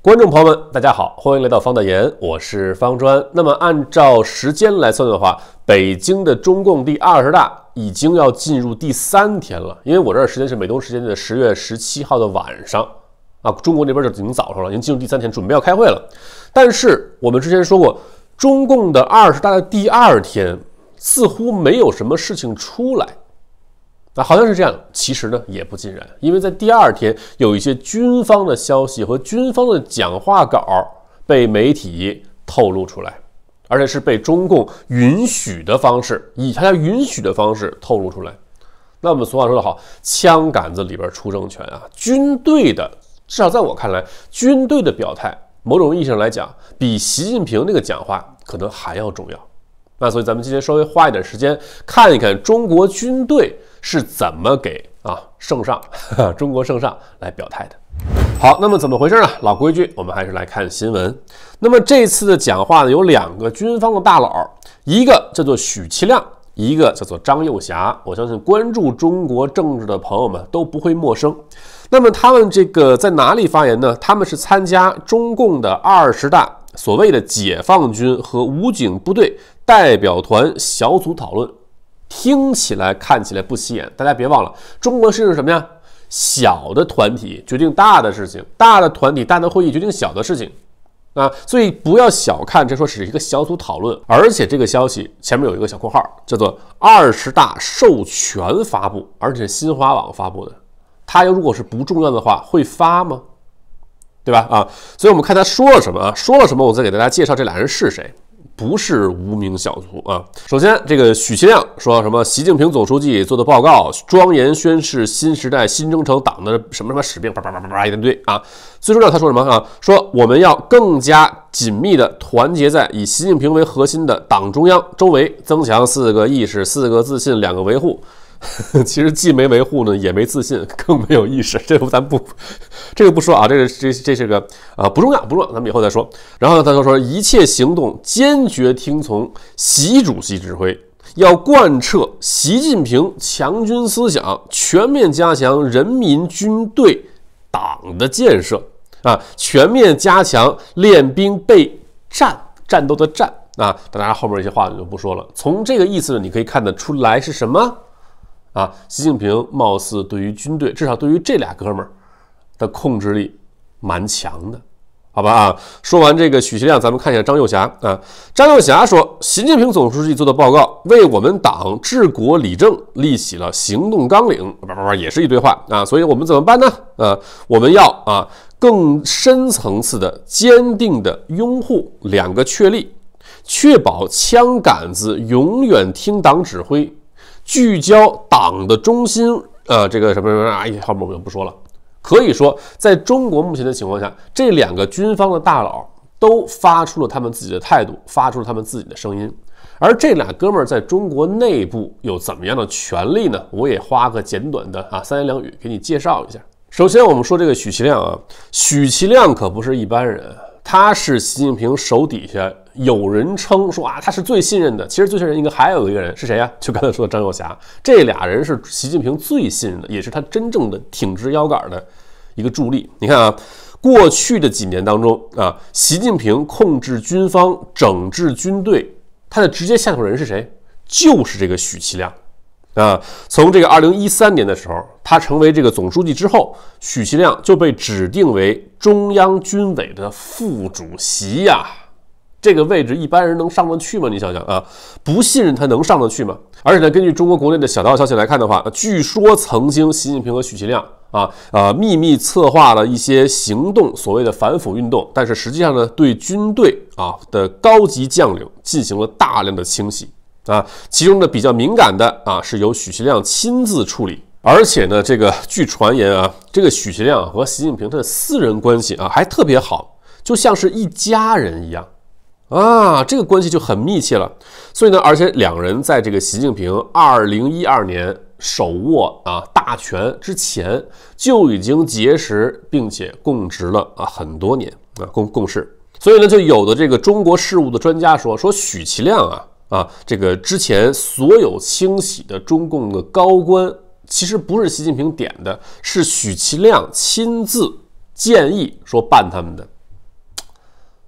观众朋友们，大家好，欢迎来到方大言，我是方砖。那么按照时间来算的话，北京的中共第二十大已经要进入第三天了，因为我这儿时间是美东时间的十月十七号的晚上啊，中国那边儿就已经早上了，已经进入第三天，准备要开会了。但是我们之前说过，中共的二十大的第二天似乎没有什么事情出来。那好像是这样，其实呢也不尽然，因为在第二天有一些军方的消息和军方的讲话稿被媒体透露出来，而且是被中共允许的方式，以他家允许的方式透露出来。那我们俗话说得好，枪杆子里边出政权啊，军队的，至少在我看来，军队的表态，某种意义上来讲，比习近平那个讲话可能还要重要。那所以咱们今天稍微花一点时间看一看中国军队是怎么给啊圣上，中国圣上来表态的。好，那么怎么回事呢？老规矩，我们还是来看新闻。那么这次的讲话呢，有两个军方的大佬，一个叫做许其亮，一个叫做张幼侠。我相信关注中国政治的朋友们都不会陌生。那么他们这个在哪里发言呢？他们是参加中共的二十大，所谓的解放军和武警部队。代表团小组讨论听起来看起来不起眼，大家别忘了，中国是一种什么呀？小的团体决定大的事情，大的团体大的会议决定小的事情啊，所以不要小看这说是一个小组讨论，而且这个消息前面有一个小括号，叫做二十大授权发布，而且新华网发布的，它如果是不重要的话会发吗？对吧？啊，所以我们看他说了什么啊？说了什么？我再给大家介绍这俩人是谁。不是无名小卒啊！首先，这个许其亮说什么？习近平总书记做的报告庄严宣誓新时代新征程党的什么什么使命，叭叭叭叭叭一大堆啊！最重要，他说什么啊？说我们要更加紧密地团结在以习近平为核心的党中央周围，增强四个意识、四个自信、两个维护。其实既没维护呢，也没自信，更没有意识。这个咱不，这个不说啊。这个这这是个啊，不重要，不重要，咱们以后再说。然后他就说，一切行动坚决听从习主席指挥，要贯彻习近平强军思想，全面加强人民军队党的建设啊，全面加强练兵备战，战斗的战啊。当大家后面一些话就不说了。从这个意思呢，你可以看得出来是什么。啊，习近平貌似对于军队，至少对于这俩哥们儿的控制力蛮强的，好吧？啊，说完这个许其亮，咱们看一下张幼霞啊。张幼霞说，习近平总书记做的报告，为我们党治国理政立起了行动纲领，叭叭叭，也是一堆话啊。所以我们怎么办呢？啊，我们要啊更深层次的、坚定的拥护两个确立，确保枪杆子永远听党指挥。聚焦党的中心，呃，这个什么什么啊，一后面我们不说了。可以说，在中国目前的情况下，这两个军方的大佬都发出了他们自己的态度，发出了他们自己的声音。而这俩哥们儿在中国内部有怎么样的权利呢？我也花个简短的啊，三言两语给你介绍一下。首先，我们说这个许其亮啊，许其亮可不是一般人。他是习近平手底下有人称说啊，他是最信任的。其实最信任应该还有一个人是谁呀？就刚才说的张又侠，这俩人是习近平最信任的，也是他真正的挺直腰杆的一个助力。你看啊，过去的几年当中啊，习近平控制军方、整治军队，他的直接下手人是谁？就是这个许其亮。啊，从这个二零一三年的时候，他成为这个总书记之后，许其亮就被指定为中央军委的副主席呀。这个位置一般人能上得去吗？你想想啊，不信任他能上得去吗？而且呢，根据中国国内的小道消息来看的话，据说曾经习近平和许其亮啊，呃，秘密策划了一些行动，所谓的反腐运动，但是实际上呢，对军队啊的高级将领进行了大量的清洗。啊，其中呢比较敏感的啊，是由许其亮亲自处理。而且呢，这个据传言啊，这个许其亮和习近平他的私人关系啊，还特别好，就像是一家人一样啊，这个关系就很密切了。所以呢，而且两人在这个习近平二零一二年手握啊大权之前，就已经结识并且共职了啊很多年啊共共事。所以呢，就有的这个中国事务的专家说说许其亮啊。啊，这个之前所有清洗的中共的高官，其实不是习近平点的，是许其亮亲自建议说办他们的，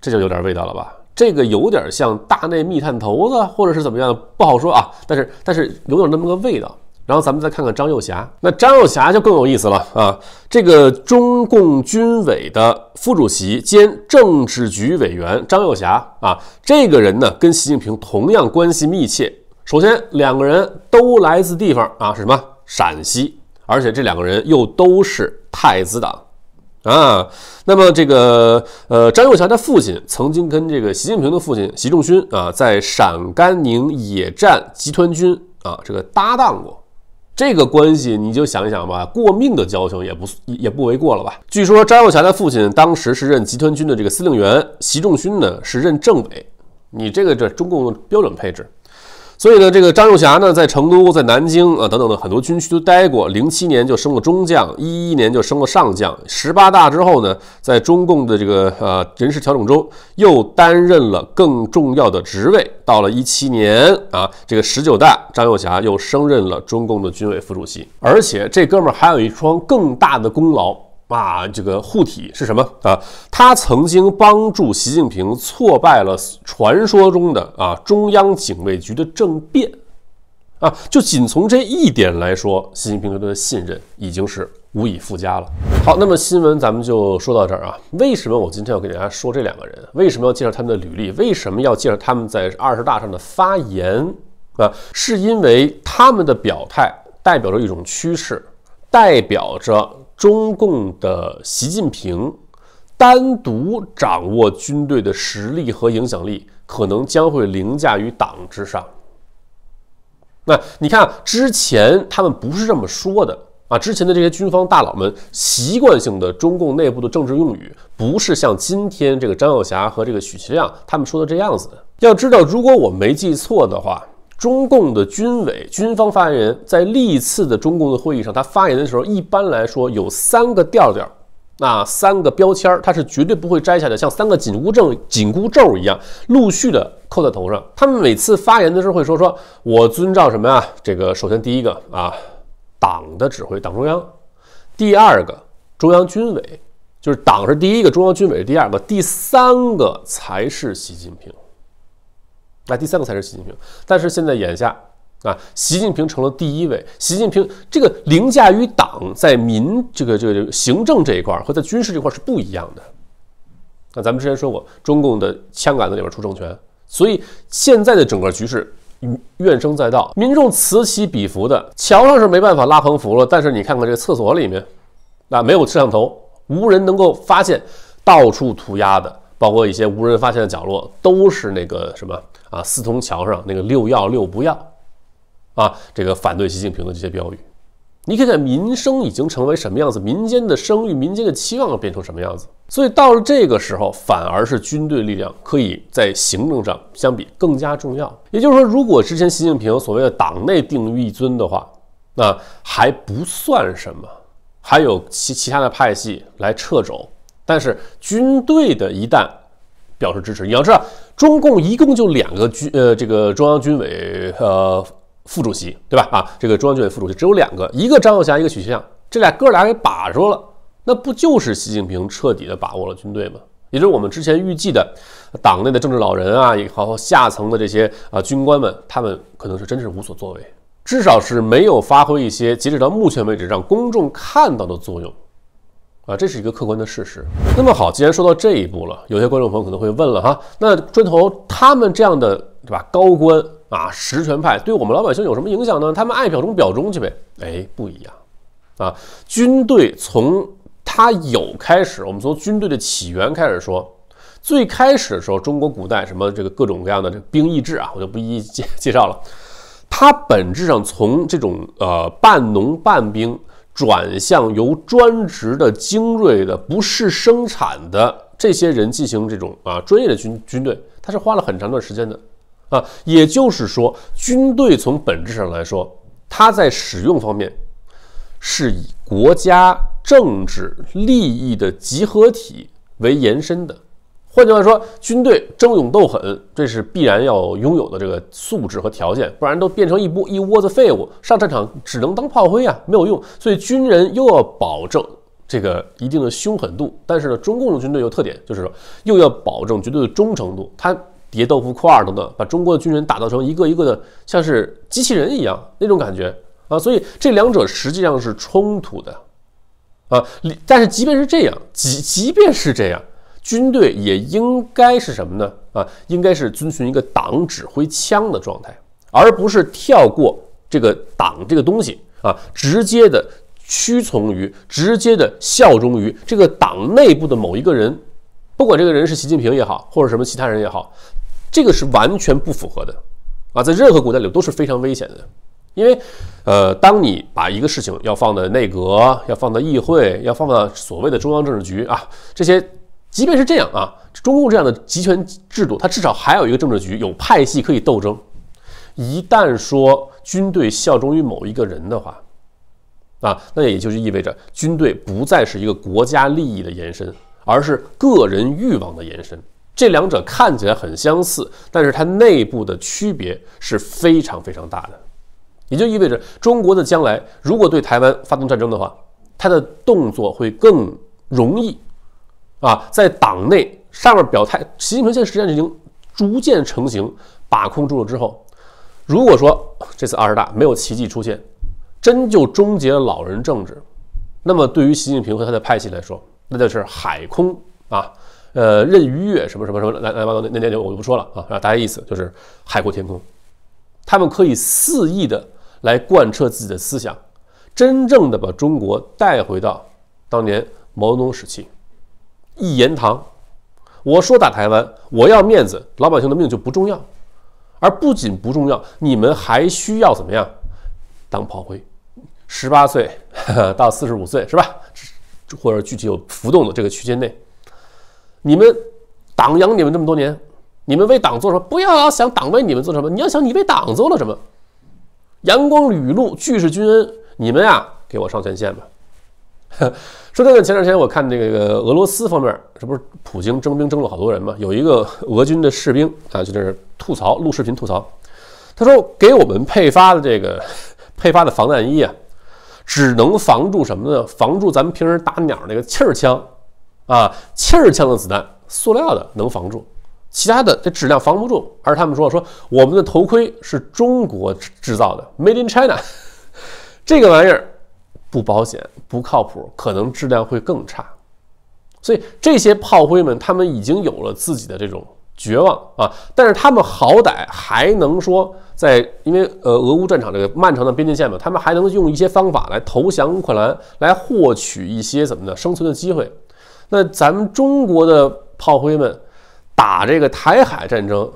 这就有点味道了吧？这个有点像大内密探头子，或者是怎么样，不好说啊。但是，但是有点那么个味道。然后咱们再看看张幼霞，那张幼霞就更有意思了啊！这个中共军委的副主席兼政治局委员张幼霞啊，这个人呢跟习近平同样关系密切。首先，两个人都来自地方啊，是什么？陕西。而且这两个人又都是太子党啊。那么这个呃，张幼霞的父亲曾经跟这个习近平的父亲习仲勋啊，在陕甘宁野战集团军啊这个搭档过。这个关系你就想一想吧，过命的交情也不也不为过了吧。据说张耀霞的父亲当时是任集团军的这个司令员，习仲勋呢是任政委，你这个这中共标准配置。所以呢，这个张幼霞呢，在成都、在南京啊，等等的很多军区都待过。零七年就升了中将，一一年就升了上将。十八大之后呢，在中共的这个呃人事调整中，又担任了更重要的职位。到了一七年啊，这个十九大，张幼霞又升任了中共的军委副主席。而且这哥们儿还有一双更大的功劳。啊，这个护体是什么啊？他曾经帮助习近平挫败了传说中的啊中央警卫局的政变，啊，就仅从这一点来说，习近平对他的信任已经是无以复加了。好，那么新闻咱们就说到这儿啊。为什么我今天要给大家说这两个人？为什么要介绍他们的履历？为什么要介绍他们在二十大上的发言？啊，是因为他们的表态代表着一种趋势，代表着。中共的习近平单独掌握军队的实力和影响力，可能将会凌驾于党之上。那你看，之前他们不是这么说的啊！之前的这些军方大佬们习惯性的中共内部的政治用语，不是像今天这个张耀霞和这个许其亮他们说的这样子的。要知道，如果我没记错的话。中共的军委军方发言人，在历次的中共的会议上，他发言的时候，一般来说有三个调调，那三个标签他是绝对不会摘下的，像三个紧箍咒，紧箍咒一样，陆续的扣在头上。他们每次发言的时候会说说，我遵照什么呀？这个首先第一个啊，党的指挥，党中央；第二个中央军委，就是党是第一个，中央军委是第二个，第三个才是习近平。那第三个才是习近平，但是现在眼下啊，习近平成了第一位。习近平这个凌驾于党，在民这个这个行政这一块儿和在军事这块儿是不一样的。那咱们之前说过，中共的枪杆子里面出政权，所以现在的整个局势怨声载道，民众此起彼伏的。桥上是没办法拉横幅了，但是你看看这厕所里面，那没有摄像头，无人能够发现，到处涂鸦的，包括一些无人发现的角落，都是那个什么。啊，四通桥上那个六要六不要，啊，这个反对习近平的这些标语，你可以在民生已经成为什么样子，民间的声誉、民间的期望变成什么样子。所以到了这个时候，反而是军队力量可以在行政上相比更加重要。也就是说，如果之前习近平所谓的党内定于一尊的话，那还不算什么，还有其其他的派系来掣肘。但是军队的一旦表示支持。你要知道，中共一共就两个军，呃，这个中央军委，呃，副主席，对吧？啊，这个中央军委副主席只有两个，一个张又侠，一个许其亮，这俩哥俩给把住了，那不就是习近平彻底的把握了军队吗？也就是我们之前预计的，党内的政治老人啊，也好，下层的这些啊军官们，他们可能是真是无所作为，至少是没有发挥一些截止到目前为止让公众看到的作用。啊，这是一个客观的事实。那么好，既然说到这一步了，有些观众朋友可能会问了哈，那砖头他们这样的对吧，高官啊，实权派，对我们老百姓有什么影响呢？他们爱表中表中去呗。哎，不一样啊，军队从他有开始，我们从军队的起源开始说。最开始的时候，中国古代什么这个各种各样的这个兵役制啊，我就不一一介介绍了。它本质上从这种呃半农半兵。转向由专职的精锐的不是生产的这些人进行这种啊专业的军军队，他是花了很长段时间的啊，也就是说，军队从本质上来说，它在使用方面是以国家政治利益的集合体为延伸的。换句话说，军队争勇斗狠，这是必然要拥有的这个素质和条件，不然都变成一波一窝子废物，上战场只能当炮灰啊，没有用。所以，军人又要保证这个一定的凶狠度，但是呢，中共的军队有特点，就是说又要保证绝对的忠诚度。他叠豆腐块儿等等，把中国的军人打造成一个一个的，像是机器人一样那种感觉啊。所以，这两者实际上是冲突的啊。但是，即便是这样，即即便是这样。军队也应该是什么呢？啊，应该是遵循一个党指挥枪的状态，而不是跳过这个党这个东西啊，直接的屈从于、直接的效忠于这个党内部的某一个人，不管这个人是习近平也好，或者什么其他人也好，这个是完全不符合的，啊，在任何国家里都是非常危险的，因为，呃，当你把一个事情要放在内阁、要放在议会、要放到所谓的中央政治局啊这些。即便是这样啊，中共这样的集权制度，它至少还有一个政治局，有派系可以斗争。一旦说军队效忠于某一个人的话，啊，那也就是意味着军队不再是一个国家利益的延伸，而是个人欲望的延伸。这两者看起来很相似，但是它内部的区别是非常非常大的。也就意味着，中国的将来如果对台湾发动战争的话，它的动作会更容易。啊，在党内上面表态，习近平现在实际上已经逐渐成型，把控住了之后，如果说这次二十大没有奇迹出现，真就终结了老人政治，那么对于习近平和他的派系来说，那就是海空啊，呃，任鱼跃什么什么什么来来吧，那那那我就不说了啊，大家意思就是海阔天空，他们可以肆意的来贯彻自己的思想，真正的把中国带回到当年毛泽东时期。一言堂，我说打台湾，我要面子，老百姓的命就不重要，而不仅不重要，你们还需要怎么样？当炮灰，十八岁 到四十五岁是吧？或者具体有浮动的这个区间内，你们党养你们这么多年，你们为党做什么？不要老想党为你们做什么，你要想你为党做了什么。阳光雨露，俱是君恩，你们呀，给我上前线吧。说真的，前两天我看那个俄罗斯方面，这不是普京征兵征了好多人嘛？有一个俄军的士兵啊，就在这吐槽，录视频吐槽，他说给我们配发的这个配发的防弹衣啊，只能防住什么呢？防住咱们平时打鸟那个气儿枪啊，气儿枪的子弹，塑料的能防住，其他的这质量防不住。而他们说说我们的头盔是中国制造的，Made in China，这个玩意儿。不保险、不靠谱，可能质量会更差。所以这些炮灰们，他们已经有了自己的这种绝望啊！但是他们好歹还能说，在因为呃俄乌战场这个漫长的边境线嘛，他们还能用一些方法来投降乌克兰，来获取一些怎么的生存的机会。那咱们中国的炮灰们打这个台海战争，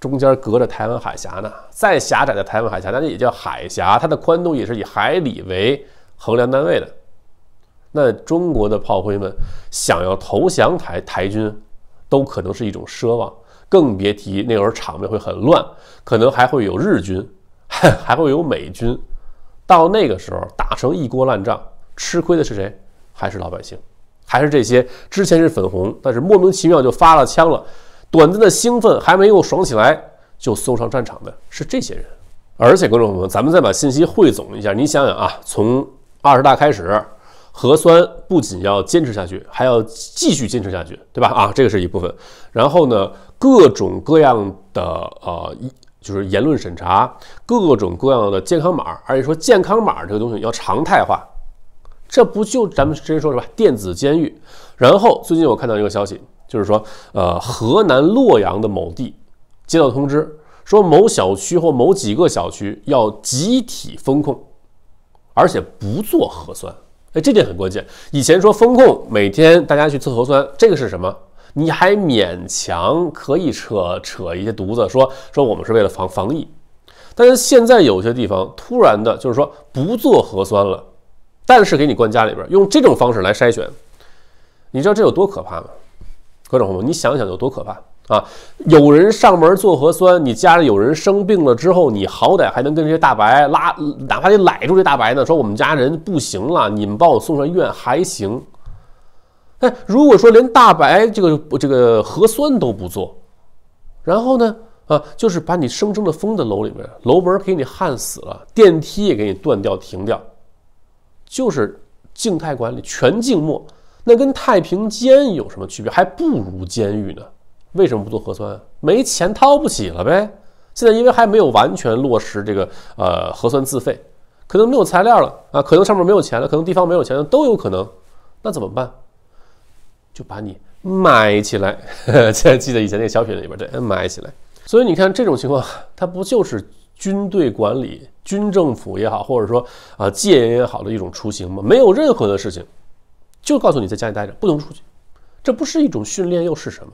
中间隔着台湾海峡呢，再狭窄的台湾海峡，那也叫海峡，它的宽度也是以海里为。衡量单位的，那中国的炮灰们想要投降台台军，都可能是一种奢望，更别提那会儿场面会很乱，可能还会有日军，还会有美军。到那个时候打成一锅烂仗，吃亏的是谁？还是老百姓？还是这些之前是粉红，但是莫名其妙就发了枪了，短暂的兴奋还没有爽起来，就送上战场的是这些人。而且，观众朋友们，咱们再把信息汇总一下，你想想啊，从二十大开始，核酸不仅要坚持下去，还要继续坚持下去，对吧？啊，这个是一部分。然后呢，各种各样的呃，就是言论审查，各种各样的健康码，而且说健康码这个东西要常态化，这不就咱们之前说什么电子监狱？然后最近我看到一个消息，就是说呃，河南洛阳的某地接到通知，说某小区或某几个小区要集体封控。而且不做核酸，哎，这点很关键。以前说风控，每天大家去测核酸，这个是什么？你还勉强可以扯扯一些犊子，说说我们是为了防防疫。但是现在有些地方突然的，就是说不做核酸了，但是给你关家里边，用这种方式来筛选，你知道这有多可怕吗？各种朋友你想想有多可怕。啊！有人上门做核酸，你家里有人生病了之后，你好歹还能跟这些大白拉，哪怕你揽住这大白呢，说我们家人不行了，你们把我送上医院还行。哎，如果说连大白这个这个核酸都不做，然后呢，啊，就是把你生生的封在楼里面，楼门给你焊死了，电梯也给你断掉停掉，就是静态管理全静默，那跟太平间有什么区别？还不如监狱呢。为什么不做核酸？没钱掏不起了呗。现在因为还没有完全落实这个呃核酸自费，可能没有材料了啊，可能上面没有钱了，可能地方没有钱了，都有可能。那怎么办？就把你埋起来。记得以前那个小品里边对，埋起来。所以你看这种情况，它不就是军队管理、军政府也好，或者说啊戒严也好的一种雏形吗？没有任何的事情，就告诉你在家里待着，不能出去。这不是一种训练又是什么？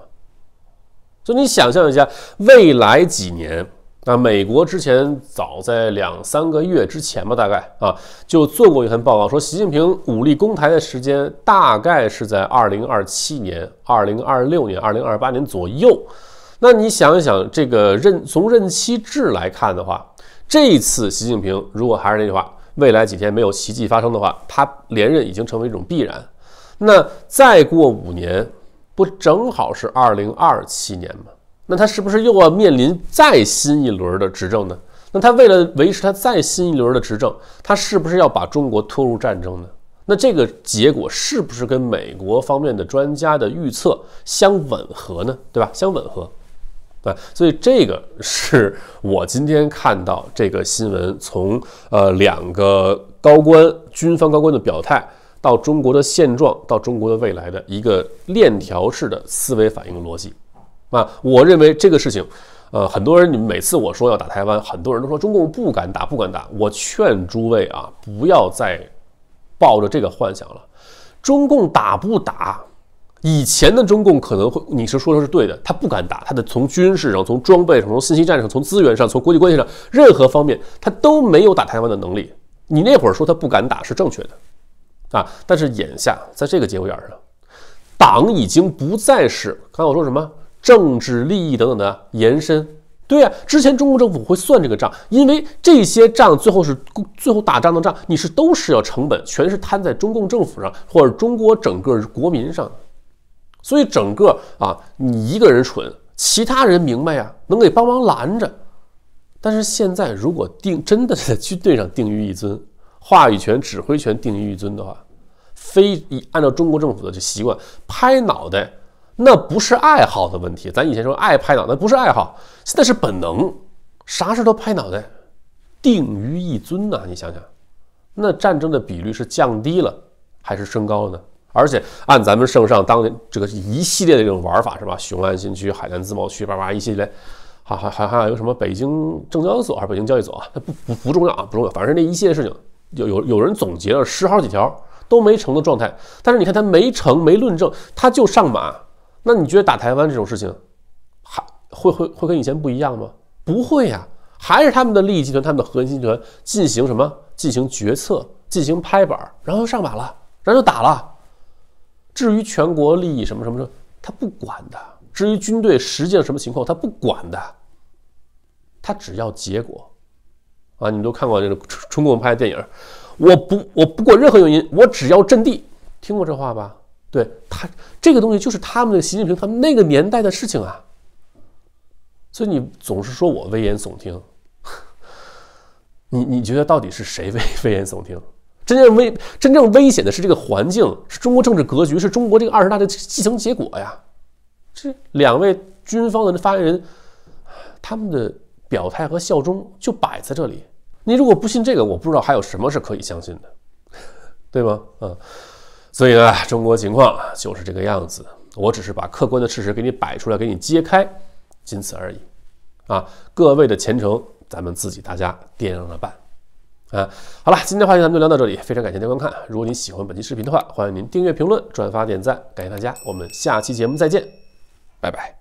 所以你想象一下，未来几年，那美国之前早在两三个月之前吧，大概啊，就做过一份报告，说习近平武力攻台的时间大概是在二零二七年、二零二六年、二零二八年左右。那你想一想，这个任从任期制来看的话，这一次习近平如果还是那句话，未来几天没有奇迹发生的话，他连任已经成为一种必然。那再过五年。不正好是二零二七年吗？那他是不是又要面临再新一轮的执政呢？那他为了维持他再新一轮的执政，他是不是要把中国拖入战争呢？那这个结果是不是跟美国方面的专家的预测相吻合呢？对吧？相吻合。啊，所以这个是我今天看到这个新闻，从呃两个高官、军方高官的表态。到中国的现状，到中国的未来的一个链条式的思维反应逻辑，啊，我认为这个事情，呃，很多人，你们每次我说要打台湾，很多人都说中共不敢打，不敢打。我劝诸位啊，不要再抱着这个幻想了。中共打不打？以前的中共可能会，你是说的是对的，他不敢打，他的从军事上、从装备上、从信息战上、从资源上、从国际关系上任何方面，他都没有打台湾的能力。你那会儿说他不敢打是正确的。啊！但是眼下在这个节骨眼上，党已经不再是刚才我说什么政治利益等等的延伸。对呀，之前中共政府会算这个账，因为这些账最后是最后打仗的账，你是都是要成本，全是摊在中共政府上或者中国整个国民上。所以整个啊，你一个人蠢，其他人明白呀，能给帮忙拦着。但是现在如果定真的在军队上定于一尊。话语权、指挥权定于一尊的话，非按照中国政府的这习惯拍脑袋，那不是爱好的问题。咱以前说爱拍脑袋不是爱好，现在是本能，啥事都拍脑袋，定于一尊呐！你想想，那战争的比率是降低了还是升高了呢？而且按咱们圣上当年这个一系列的这种玩法是吧？雄安新区、海南自贸区，叭叭一系列，还还还还有什么北京证交所还是北京交易所啊，那不不不重要啊，不重要，反正是一系列事情。有有有人总结了十好几条都没成的状态，但是你看他没成没论证，他就上马。那你觉得打台湾这种事情还会会会跟以前不一样吗？不会呀，还是他们的利益集团、他们的核心集团进行什么进行决策、进行拍板，然后上马了，然后就打了。至于全国利益什么什么什么，他不管的；至于军队实际上什么情况，他不管的。他只要结果。啊，你们都看过这个中共拍的电影？我不，我不管任何原因，我只要阵地。听过这话吧？对他，这个东西就是他们的习近平，他们那个年代的事情啊。所以你总是说我危言耸听，你你觉得到底是谁危危言耸听？真正危真正危险的是这个环境，是中国政治格局，是中国这个二十大的继承结果呀。这两位军方的发言人，他们的表态和效忠就摆在这里。你如果不信这个，我不知道还有什么是可以相信的，对吗？嗯，所以呢，中国情况就是这个样子。我只是把客观的事实给你摆出来，给你揭开，仅此而已。啊，各位的前程，咱们自己大家掂量着办。啊，好了，今天话题咱们就聊到这里。非常感谢您观看。如果您喜欢本期视频的话，欢迎您订阅、评论、转发、点赞，感谢大家。我们下期节目再见，拜拜。